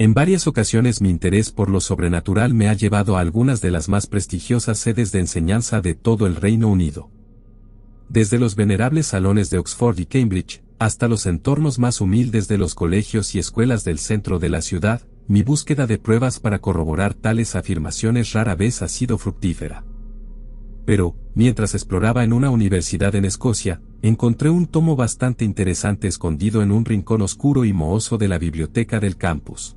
En varias ocasiones mi interés por lo sobrenatural me ha llevado a algunas de las más prestigiosas sedes de enseñanza de todo el Reino Unido. Desde los venerables salones de Oxford y Cambridge, hasta los entornos más humildes de los colegios y escuelas del centro de la ciudad, mi búsqueda de pruebas para corroborar tales afirmaciones rara vez ha sido fructífera. Pero, mientras exploraba en una universidad en Escocia, encontré un tomo bastante interesante escondido en un rincón oscuro y mohoso de la biblioteca del campus.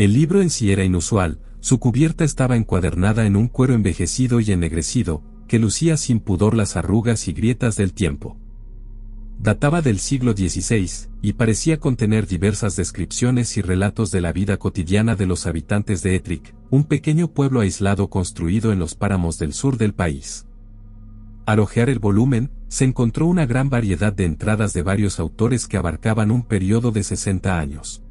El libro en sí era inusual, su cubierta estaba encuadernada en un cuero envejecido y ennegrecido, que lucía sin pudor las arrugas y grietas del tiempo. Databa del siglo XVI, y parecía contener diversas descripciones y relatos de la vida cotidiana de los habitantes de Ettrick, un pequeño pueblo aislado construido en los páramos del sur del país. Al ojear el volumen, se encontró una gran variedad de entradas de varios autores que abarcaban un periodo de 60 años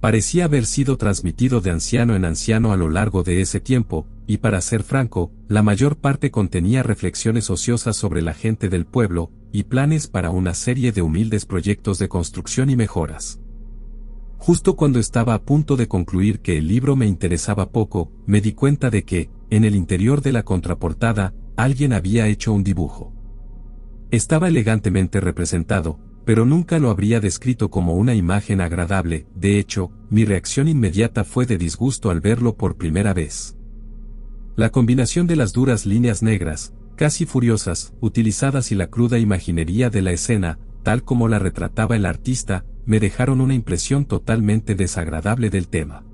parecía haber sido transmitido de anciano en anciano a lo largo de ese tiempo, y para ser franco, la mayor parte contenía reflexiones ociosas sobre la gente del pueblo, y planes para una serie de humildes proyectos de construcción y mejoras. Justo cuando estaba a punto de concluir que el libro me interesaba poco, me di cuenta de que, en el interior de la contraportada, alguien había hecho un dibujo. Estaba elegantemente representado, pero nunca lo habría descrito como una imagen agradable, de hecho, mi reacción inmediata fue de disgusto al verlo por primera vez. La combinación de las duras líneas negras, casi furiosas, utilizadas y la cruda imaginería de la escena, tal como la retrataba el artista, me dejaron una impresión totalmente desagradable del tema.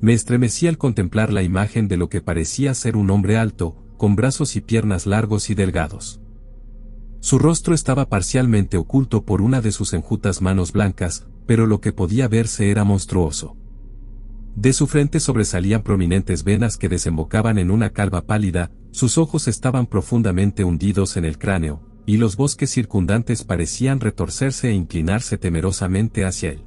Me estremecí al contemplar la imagen de lo que parecía ser un hombre alto, con brazos y piernas largos y delgados. Su rostro estaba parcialmente oculto por una de sus enjutas manos blancas, pero lo que podía verse era monstruoso. De su frente sobresalían prominentes venas que desembocaban en una calva pálida, sus ojos estaban profundamente hundidos en el cráneo, y los bosques circundantes parecían retorcerse e inclinarse temerosamente hacia él.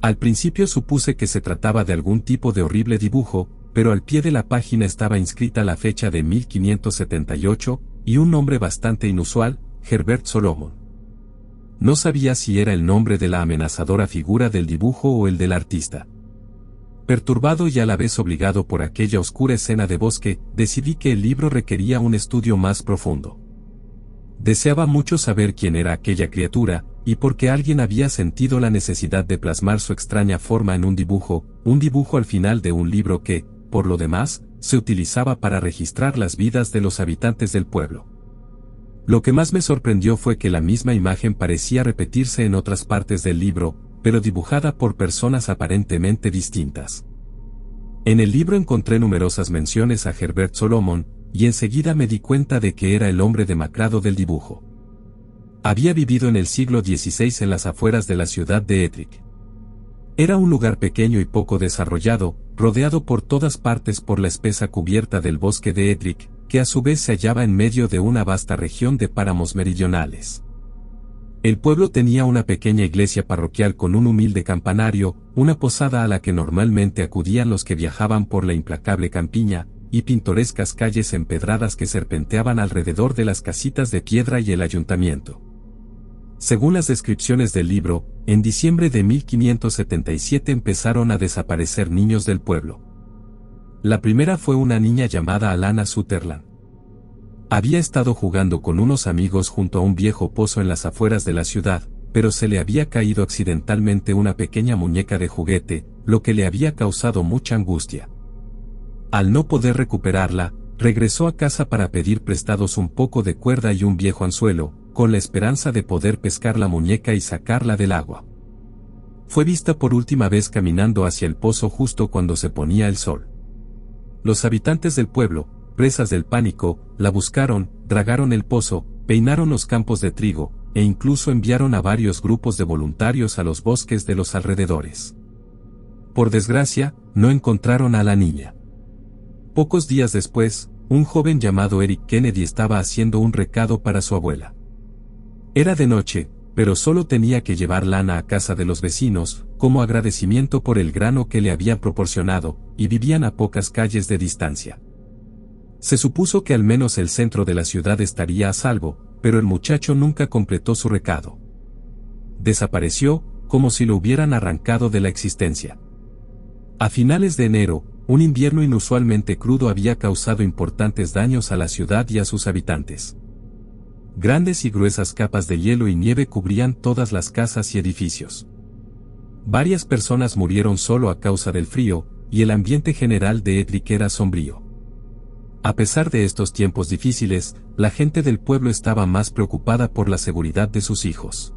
Al principio supuse que se trataba de algún tipo de horrible dibujo, pero al pie de la página estaba inscrita la fecha de 1578, y un nombre bastante inusual, Herbert Solomon. No sabía si era el nombre de la amenazadora figura del dibujo o el del artista. Perturbado y a la vez obligado por aquella oscura escena de bosque, decidí que el libro requería un estudio más profundo. Deseaba mucho saber quién era aquella criatura, y por qué alguien había sentido la necesidad de plasmar su extraña forma en un dibujo, un dibujo al final de un libro que, por lo demás, se utilizaba para registrar las vidas de los habitantes del pueblo. Lo que más me sorprendió fue que la misma imagen parecía repetirse en otras partes del libro, pero dibujada por personas aparentemente distintas. En el libro encontré numerosas menciones a Herbert Solomon, y enseguida me di cuenta de que era el hombre demacrado del dibujo. Había vivido en el siglo XVI en las afueras de la ciudad de Ettrick. Era un lugar pequeño y poco desarrollado, rodeado por todas partes por la espesa cubierta del bosque de Edric, que a su vez se hallaba en medio de una vasta región de páramos meridionales. El pueblo tenía una pequeña iglesia parroquial con un humilde campanario, una posada a la que normalmente acudían los que viajaban por la implacable campiña, y pintorescas calles empedradas que serpenteaban alrededor de las casitas de piedra y el ayuntamiento. Según las descripciones del libro, en diciembre de 1577 empezaron a desaparecer niños del pueblo. La primera fue una niña llamada Alana Sutherland. Había estado jugando con unos amigos junto a un viejo pozo en las afueras de la ciudad, pero se le había caído accidentalmente una pequeña muñeca de juguete, lo que le había causado mucha angustia. Al no poder recuperarla, regresó a casa para pedir prestados un poco de cuerda y un viejo anzuelo, con la esperanza de poder pescar la muñeca y sacarla del agua. Fue vista por última vez caminando hacia el pozo justo cuando se ponía el sol. Los habitantes del pueblo, presas del pánico, la buscaron, dragaron el pozo, peinaron los campos de trigo, e incluso enviaron a varios grupos de voluntarios a los bosques de los alrededores. Por desgracia, no encontraron a la niña. Pocos días después, un joven llamado Eric Kennedy estaba haciendo un recado para su abuela. Era de noche, pero solo tenía que llevar lana a casa de los vecinos, como agradecimiento por el grano que le habían proporcionado, y vivían a pocas calles de distancia. Se supuso que al menos el centro de la ciudad estaría a salvo, pero el muchacho nunca completó su recado. Desapareció, como si lo hubieran arrancado de la existencia. A finales de enero, un invierno inusualmente crudo había causado importantes daños a la ciudad y a sus habitantes. Grandes y gruesas capas de hielo y nieve cubrían todas las casas y edificios. Varias personas murieron solo a causa del frío, y el ambiente general de Edric era sombrío. A pesar de estos tiempos difíciles, la gente del pueblo estaba más preocupada por la seguridad de sus hijos.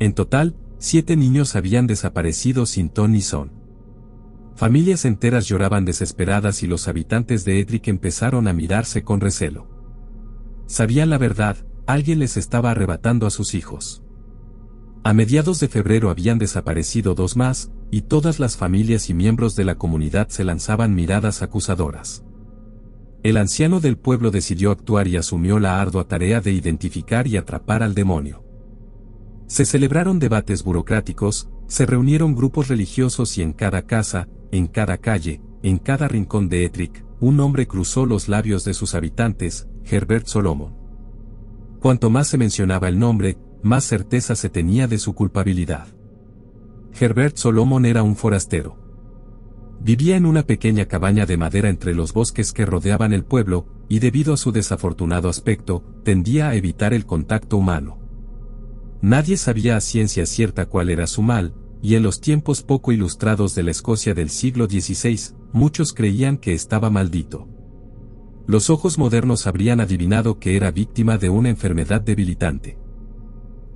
En total, siete niños habían desaparecido sin ton ni son. Familias enteras lloraban desesperadas y los habitantes de Edric empezaron a mirarse con recelo sabían la verdad, alguien les estaba arrebatando a sus hijos. A mediados de febrero habían desaparecido dos más, y todas las familias y miembros de la comunidad se lanzaban miradas acusadoras. El anciano del pueblo decidió actuar y asumió la ardua tarea de identificar y atrapar al demonio. Se celebraron debates burocráticos, se reunieron grupos religiosos y en cada casa, en cada calle, en cada rincón de Ettrick, un hombre cruzó los labios de sus habitantes, Herbert Solomon. Cuanto más se mencionaba el nombre, más certeza se tenía de su culpabilidad. Herbert Solomon era un forastero. Vivía en una pequeña cabaña de madera entre los bosques que rodeaban el pueblo, y debido a su desafortunado aspecto, tendía a evitar el contacto humano. Nadie sabía a ciencia cierta cuál era su mal, y en los tiempos poco ilustrados de la Escocia del siglo XVI, muchos creían que estaba maldito los ojos modernos habrían adivinado que era víctima de una enfermedad debilitante.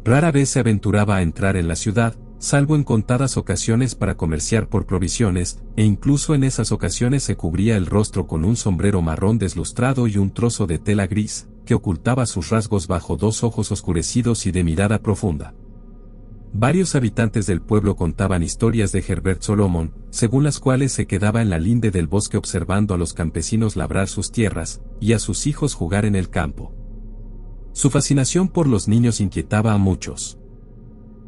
Rara vez se aventuraba a entrar en la ciudad, salvo en contadas ocasiones para comerciar por provisiones, e incluso en esas ocasiones se cubría el rostro con un sombrero marrón deslustrado y un trozo de tela gris, que ocultaba sus rasgos bajo dos ojos oscurecidos y de mirada profunda. Varios habitantes del pueblo contaban historias de Herbert Solomon, según las cuales se quedaba en la linde del bosque observando a los campesinos labrar sus tierras y a sus hijos jugar en el campo. Su fascinación por los niños inquietaba a muchos.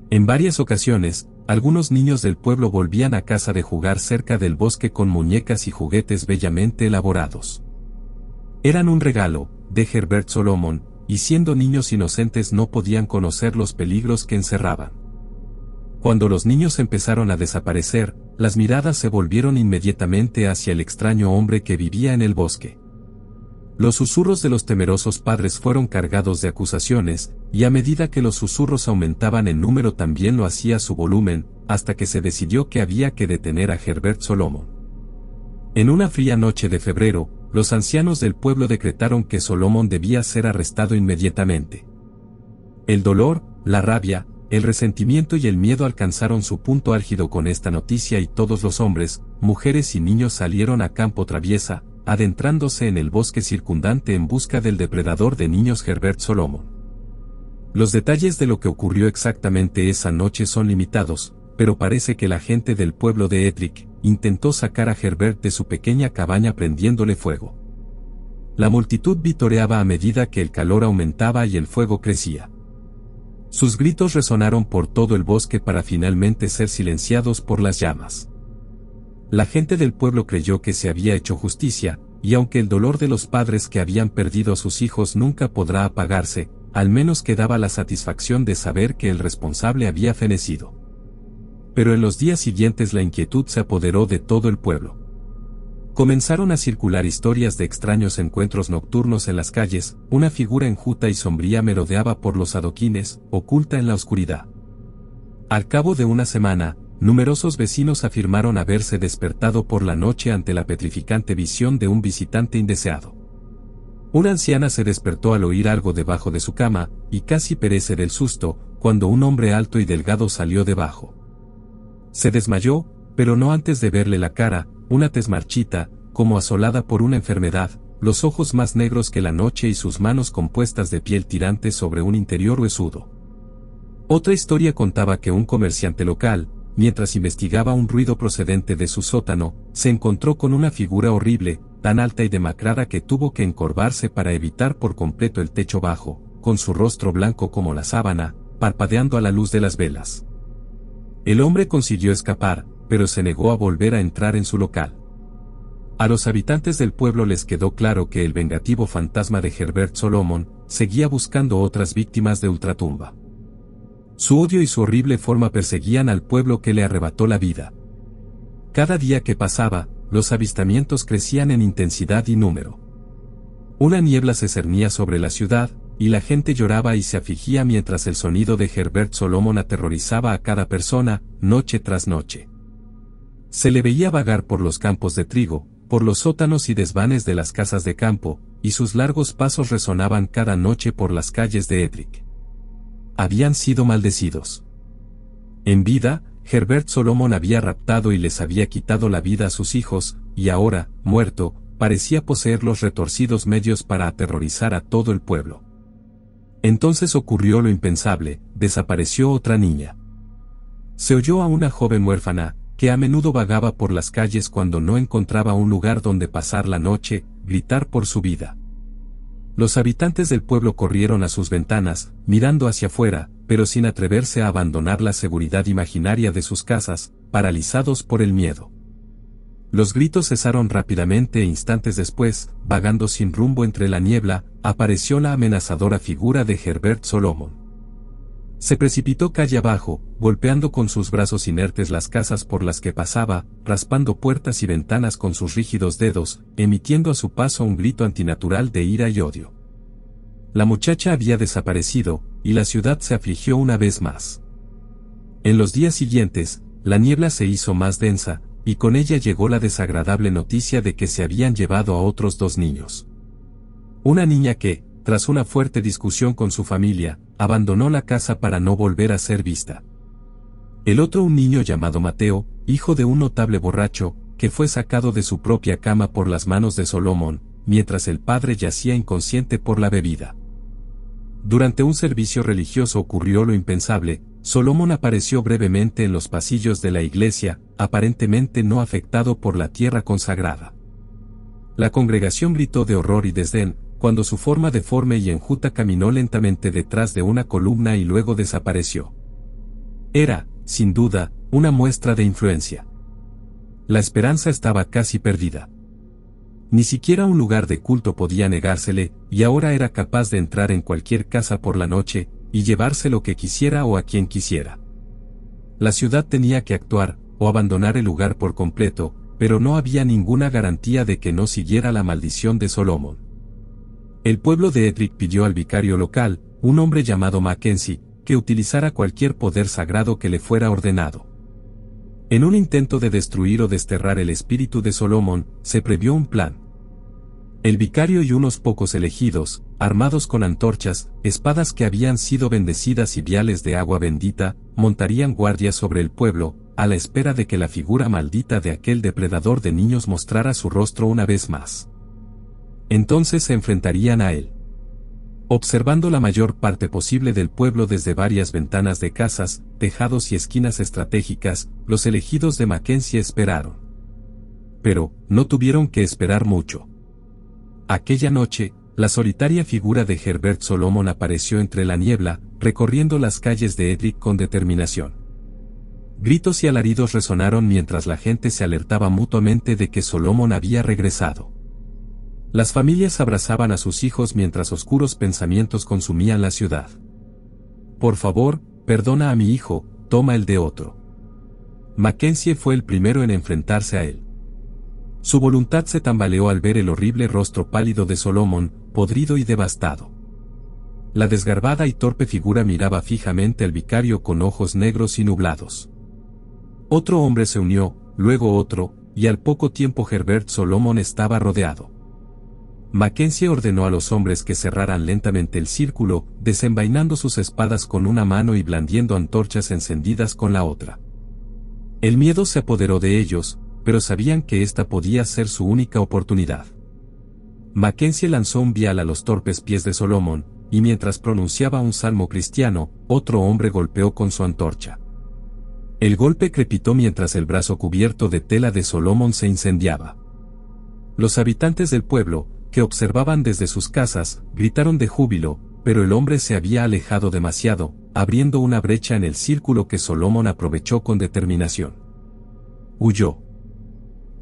En varias ocasiones, algunos niños del pueblo volvían a casa de jugar cerca del bosque con muñecas y juguetes bellamente elaborados. Eran un regalo, de Herbert Solomon, y siendo niños inocentes no podían conocer los peligros que encerraban. Cuando los niños empezaron a desaparecer, las miradas se volvieron inmediatamente hacia el extraño hombre que vivía en el bosque. Los susurros de los temerosos padres fueron cargados de acusaciones, y a medida que los susurros aumentaban en número también lo hacía su volumen, hasta que se decidió que había que detener a Herbert Solomon. En una fría noche de febrero, los ancianos del pueblo decretaron que Solomon debía ser arrestado inmediatamente. El dolor, la rabia, el resentimiento y el miedo alcanzaron su punto álgido con esta noticia y todos los hombres, mujeres y niños salieron a campo traviesa, adentrándose en el bosque circundante en busca del depredador de niños Herbert Solomon. Los detalles de lo que ocurrió exactamente esa noche son limitados, pero parece que la gente del pueblo de Ettrick intentó sacar a Herbert de su pequeña cabaña prendiéndole fuego. La multitud vitoreaba a medida que el calor aumentaba y el fuego crecía. Sus gritos resonaron por todo el bosque para finalmente ser silenciados por las llamas. La gente del pueblo creyó que se había hecho justicia, y aunque el dolor de los padres que habían perdido a sus hijos nunca podrá apagarse, al menos quedaba la satisfacción de saber que el responsable había fenecido. Pero en los días siguientes la inquietud se apoderó de todo el pueblo. Comenzaron a circular historias de extraños encuentros nocturnos en las calles, una figura enjuta y sombría merodeaba por los adoquines, oculta en la oscuridad. Al cabo de una semana, numerosos vecinos afirmaron haberse despertado por la noche ante la petrificante visión de un visitante indeseado. Una anciana se despertó al oír algo debajo de su cama, y casi perece del susto, cuando un hombre alto y delgado salió debajo. Se desmayó, pero no antes de verle la cara, una tez marchita, como asolada por una enfermedad, los ojos más negros que la noche y sus manos compuestas de piel tirante sobre un interior huesudo. Otra historia contaba que un comerciante local, mientras investigaba un ruido procedente de su sótano, se encontró con una figura horrible, tan alta y demacrada que tuvo que encorvarse para evitar por completo el techo bajo, con su rostro blanco como la sábana, parpadeando a la luz de las velas. El hombre consiguió escapar, pero se negó a volver a entrar en su local. A los habitantes del pueblo les quedó claro que el vengativo fantasma de Herbert Solomon seguía buscando otras víctimas de ultratumba. Su odio y su horrible forma perseguían al pueblo que le arrebató la vida. Cada día que pasaba, los avistamientos crecían en intensidad y número. Una niebla se cernía sobre la ciudad, y la gente lloraba y se afligía mientras el sonido de Herbert Solomon aterrorizaba a cada persona, noche tras noche. Se le veía vagar por los campos de trigo, por los sótanos y desvanes de las casas de campo, y sus largos pasos resonaban cada noche por las calles de Edric. Habían sido maldecidos. En vida, Herbert Solomon había raptado y les había quitado la vida a sus hijos, y ahora, muerto, parecía poseer los retorcidos medios para aterrorizar a todo el pueblo. Entonces ocurrió lo impensable, desapareció otra niña. Se oyó a una joven huérfana, que a menudo vagaba por las calles cuando no encontraba un lugar donde pasar la noche, gritar por su vida. Los habitantes del pueblo corrieron a sus ventanas, mirando hacia afuera, pero sin atreverse a abandonar la seguridad imaginaria de sus casas, paralizados por el miedo. Los gritos cesaron rápidamente e instantes después, vagando sin rumbo entre la niebla, apareció la amenazadora figura de Herbert Solomon. Se precipitó calle abajo, golpeando con sus brazos inertes las casas por las que pasaba, raspando puertas y ventanas con sus rígidos dedos, emitiendo a su paso un grito antinatural de ira y odio. La muchacha había desaparecido, y la ciudad se afligió una vez más. En los días siguientes, la niebla se hizo más densa, y con ella llegó la desagradable noticia de que se habían llevado a otros dos niños. Una niña que, tras una fuerte discusión con su familia, abandonó la casa para no volver a ser vista. El otro un niño llamado Mateo, hijo de un notable borracho, que fue sacado de su propia cama por las manos de Solomón, mientras el padre yacía inconsciente por la bebida. Durante un servicio religioso ocurrió lo impensable, Solomón apareció brevemente en los pasillos de la iglesia, aparentemente no afectado por la tierra consagrada. La congregación gritó de horror y desdén, cuando su forma deforme y enjuta caminó lentamente detrás de una columna y luego desapareció. Era, sin duda, una muestra de influencia. La esperanza estaba casi perdida. Ni siquiera un lugar de culto podía negársele, y ahora era capaz de entrar en cualquier casa por la noche, y llevarse lo que quisiera o a quien quisiera. La ciudad tenía que actuar, o abandonar el lugar por completo, pero no había ninguna garantía de que no siguiera la maldición de Solomon. El pueblo de Ettrick pidió al vicario local, un hombre llamado Mackenzie, que utilizara cualquier poder sagrado que le fuera ordenado. En un intento de destruir o desterrar el espíritu de Solomon, se previó un plan. El vicario y unos pocos elegidos, armados con antorchas, espadas que habían sido bendecidas y viales de agua bendita, montarían guardia sobre el pueblo, a la espera de que la figura maldita de aquel depredador de niños mostrara su rostro una vez más entonces se enfrentarían a él. Observando la mayor parte posible del pueblo desde varias ventanas de casas, tejados y esquinas estratégicas, los elegidos de Mackenzie esperaron. Pero, no tuvieron que esperar mucho. Aquella noche, la solitaria figura de Herbert Solomon apareció entre la niebla, recorriendo las calles de Edric con determinación. Gritos y alaridos resonaron mientras la gente se alertaba mutuamente de que Solomon había regresado. Las familias abrazaban a sus hijos mientras oscuros pensamientos consumían la ciudad. Por favor, perdona a mi hijo, toma el de otro. Mackenzie fue el primero en enfrentarse a él. Su voluntad se tambaleó al ver el horrible rostro pálido de Solomon, podrido y devastado. La desgarbada y torpe figura miraba fijamente al vicario con ojos negros y nublados. Otro hombre se unió, luego otro, y al poco tiempo Herbert Solomon estaba rodeado. Mackenzie ordenó a los hombres que cerraran lentamente el círculo, desenvainando sus espadas con una mano y blandiendo antorchas encendidas con la otra. El miedo se apoderó de ellos, pero sabían que esta podía ser su única oportunidad. Mackenzie lanzó un vial a los torpes pies de Solomon, y mientras pronunciaba un salmo cristiano, otro hombre golpeó con su antorcha. El golpe crepitó mientras el brazo cubierto de tela de Solomon se incendiaba. Los habitantes del pueblo, que observaban desde sus casas, gritaron de júbilo, pero el hombre se había alejado demasiado, abriendo una brecha en el círculo que Solomón aprovechó con determinación. Huyó.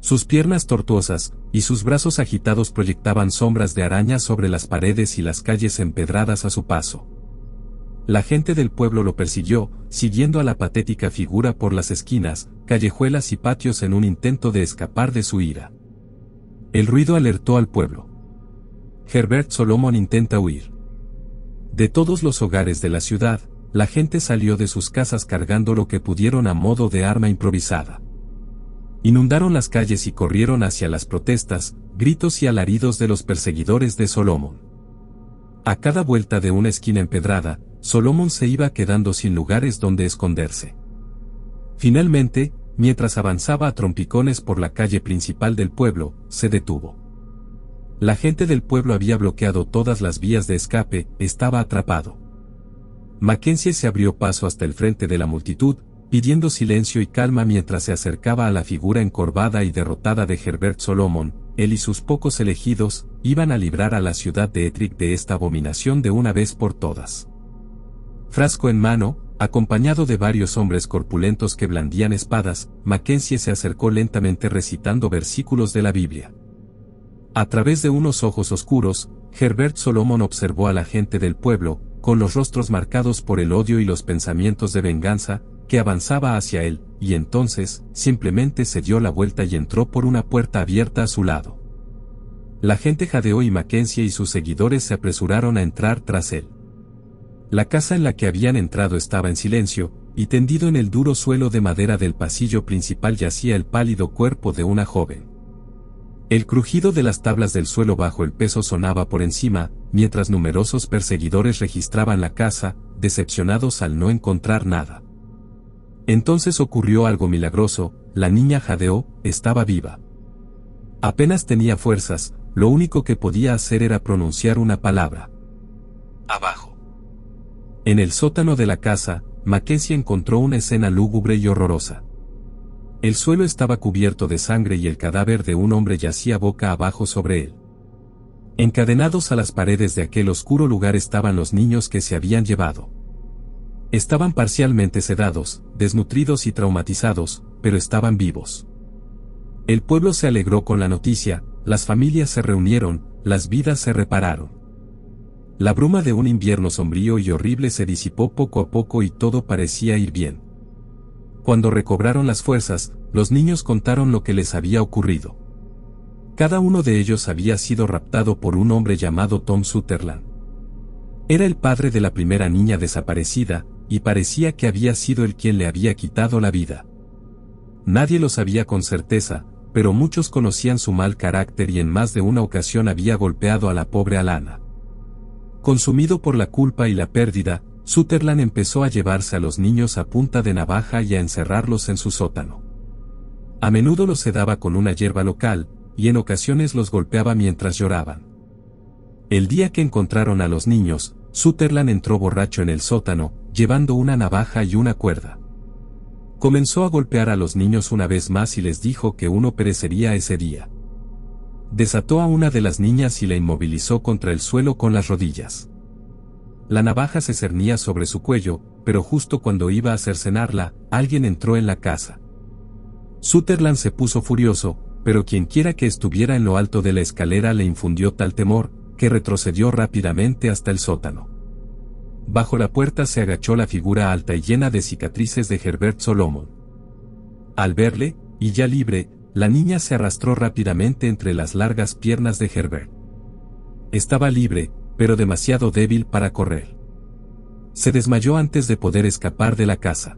Sus piernas tortuosas y sus brazos agitados proyectaban sombras de araña sobre las paredes y las calles empedradas a su paso. La gente del pueblo lo persiguió, siguiendo a la patética figura por las esquinas, callejuelas y patios en un intento de escapar de su ira. El ruido alertó al pueblo. Herbert Solomon intenta huir. De todos los hogares de la ciudad, la gente salió de sus casas cargando lo que pudieron a modo de arma improvisada. Inundaron las calles y corrieron hacia las protestas, gritos y alaridos de los perseguidores de Solomon. A cada vuelta de una esquina empedrada, Solomon se iba quedando sin lugares donde esconderse. Finalmente, mientras avanzaba a trompicones por la calle principal del pueblo, se detuvo. La gente del pueblo había bloqueado todas las vías de escape, estaba atrapado. Mackenzie se abrió paso hasta el frente de la multitud, pidiendo silencio y calma mientras se acercaba a la figura encorvada y derrotada de Herbert Solomon, él y sus pocos elegidos, iban a librar a la ciudad de Ettrick de esta abominación de una vez por todas. Frasco en mano, acompañado de varios hombres corpulentos que blandían espadas, Mackenzie se acercó lentamente recitando versículos de la Biblia. A través de unos ojos oscuros, Herbert Solomon observó a la gente del pueblo, con los rostros marcados por el odio y los pensamientos de venganza, que avanzaba hacia él, y entonces, simplemente se dio la vuelta y entró por una puerta abierta a su lado. La gente jadeó y Mackenzie y sus seguidores se apresuraron a entrar tras él. La casa en la que habían entrado estaba en silencio, y tendido en el duro suelo de madera del pasillo principal yacía el pálido cuerpo de una joven. El crujido de las tablas del suelo bajo el peso sonaba por encima, mientras numerosos perseguidores registraban la casa, decepcionados al no encontrar nada. Entonces ocurrió algo milagroso, la niña jadeó, estaba viva. Apenas tenía fuerzas, lo único que podía hacer era pronunciar una palabra. Abajo. En el sótano de la casa, Mackenzie encontró una escena lúgubre y horrorosa. El suelo estaba cubierto de sangre y el cadáver de un hombre yacía boca abajo sobre él. Encadenados a las paredes de aquel oscuro lugar estaban los niños que se habían llevado. Estaban parcialmente sedados, desnutridos y traumatizados, pero estaban vivos. El pueblo se alegró con la noticia, las familias se reunieron, las vidas se repararon. La bruma de un invierno sombrío y horrible se disipó poco a poco y todo parecía ir bien. Cuando recobraron las fuerzas, los niños contaron lo que les había ocurrido. Cada uno de ellos había sido raptado por un hombre llamado Tom Sutherland. Era el padre de la primera niña desaparecida, y parecía que había sido el quien le había quitado la vida. Nadie lo sabía con certeza, pero muchos conocían su mal carácter y en más de una ocasión había golpeado a la pobre Alana. Consumido por la culpa y la pérdida, Sutherland empezó a llevarse a los niños a punta de navaja y a encerrarlos en su sótano. A menudo los sedaba con una hierba local, y en ocasiones los golpeaba mientras lloraban. El día que encontraron a los niños, Sutherland entró borracho en el sótano, llevando una navaja y una cuerda. Comenzó a golpear a los niños una vez más y les dijo que uno perecería ese día. Desató a una de las niñas y la inmovilizó contra el suelo con las rodillas. La navaja se cernía sobre su cuello, pero justo cuando iba a cercenarla, alguien entró en la casa. Sutherland se puso furioso, pero quienquiera que estuviera en lo alto de la escalera le infundió tal temor, que retrocedió rápidamente hasta el sótano. Bajo la puerta se agachó la figura alta y llena de cicatrices de Herbert Solomon. Al verle, y ya libre, la niña se arrastró rápidamente entre las largas piernas de Herbert. Estaba libre, pero demasiado débil para correr. Se desmayó antes de poder escapar de la casa.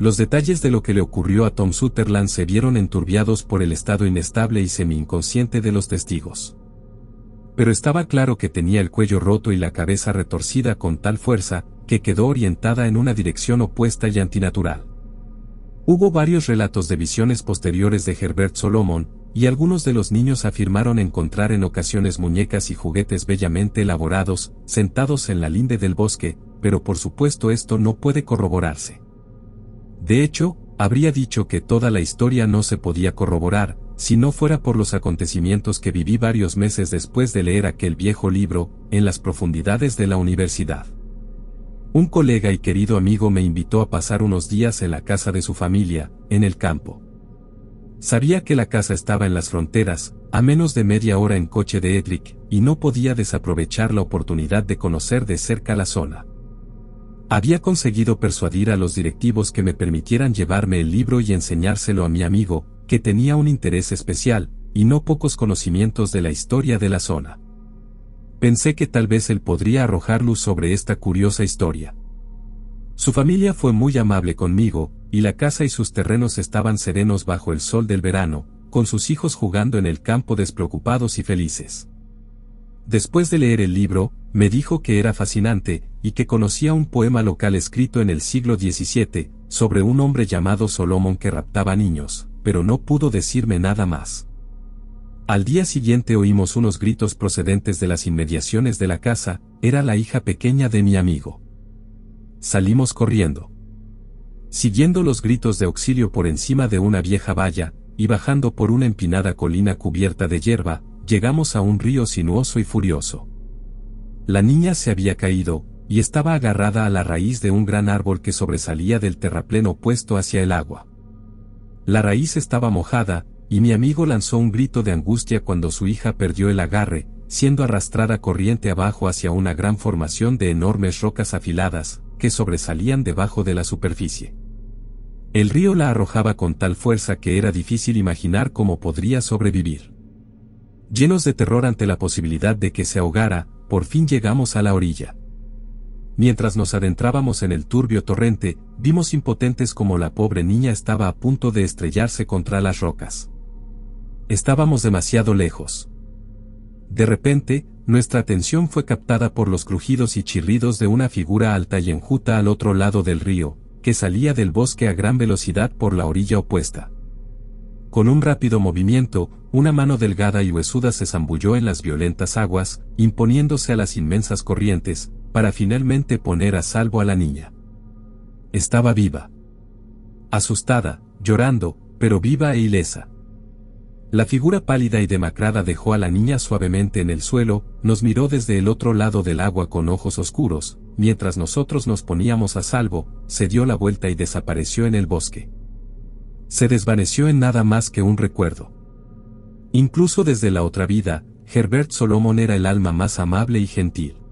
Los detalles de lo que le ocurrió a Tom Sutherland se vieron enturbiados por el estado inestable y semi-inconsciente de los testigos. Pero estaba claro que tenía el cuello roto y la cabeza retorcida con tal fuerza, que quedó orientada en una dirección opuesta y antinatural. Hubo varios relatos de visiones posteriores de Herbert Solomon, y algunos de los niños afirmaron encontrar en ocasiones muñecas y juguetes bellamente elaborados, sentados en la linde del bosque, pero por supuesto esto no puede corroborarse. De hecho, habría dicho que toda la historia no se podía corroborar, si no fuera por los acontecimientos que viví varios meses después de leer aquel viejo libro, en las profundidades de la universidad. Un colega y querido amigo me invitó a pasar unos días en la casa de su familia, en el campo. Sabía que la casa estaba en las fronteras, a menos de media hora en coche de Edric, y no podía desaprovechar la oportunidad de conocer de cerca la zona. Había conseguido persuadir a los directivos que me permitieran llevarme el libro y enseñárselo a mi amigo, que tenía un interés especial, y no pocos conocimientos de la historia de la zona. Pensé que tal vez él podría arrojar luz sobre esta curiosa historia. Su familia fue muy amable conmigo, y la casa y sus terrenos estaban serenos bajo el sol del verano, con sus hijos jugando en el campo despreocupados y felices. Después de leer el libro, me dijo que era fascinante, y que conocía un poema local escrito en el siglo XVII, sobre un hombre llamado Solomon que raptaba niños, pero no pudo decirme nada más. Al día siguiente oímos unos gritos procedentes de las inmediaciones de la casa, era la hija pequeña de mi amigo. Salimos corriendo. Siguiendo los gritos de auxilio por encima de una vieja valla, y bajando por una empinada colina cubierta de hierba, llegamos a un río sinuoso y furioso. La niña se había caído, y estaba agarrada a la raíz de un gran árbol que sobresalía del terraplén opuesto hacia el agua. La raíz estaba mojada, y mi amigo lanzó un grito de angustia cuando su hija perdió el agarre, siendo arrastrada corriente abajo hacia una gran formación de enormes rocas afiladas, que sobresalían debajo de la superficie. El río la arrojaba con tal fuerza que era difícil imaginar cómo podría sobrevivir. Llenos de terror ante la posibilidad de que se ahogara, por fin llegamos a la orilla. Mientras nos adentrábamos en el turbio torrente, vimos impotentes como la pobre niña estaba a punto de estrellarse contra las rocas. Estábamos demasiado lejos. De repente, nuestra atención fue captada por los crujidos y chirridos de una figura alta y enjuta al otro lado del río, que salía del bosque a gran velocidad por la orilla opuesta. Con un rápido movimiento, una mano delgada y huesuda se zambulló en las violentas aguas, imponiéndose a las inmensas corrientes, para finalmente poner a salvo a la niña. Estaba viva. Asustada, llorando, pero viva e ilesa. La figura pálida y demacrada dejó a la niña suavemente en el suelo, nos miró desde el otro lado del agua con ojos oscuros, mientras nosotros nos poníamos a salvo, se dio la vuelta y desapareció en el bosque. Se desvaneció en nada más que un recuerdo. Incluso desde la otra vida, Herbert Solomon era el alma más amable y gentil.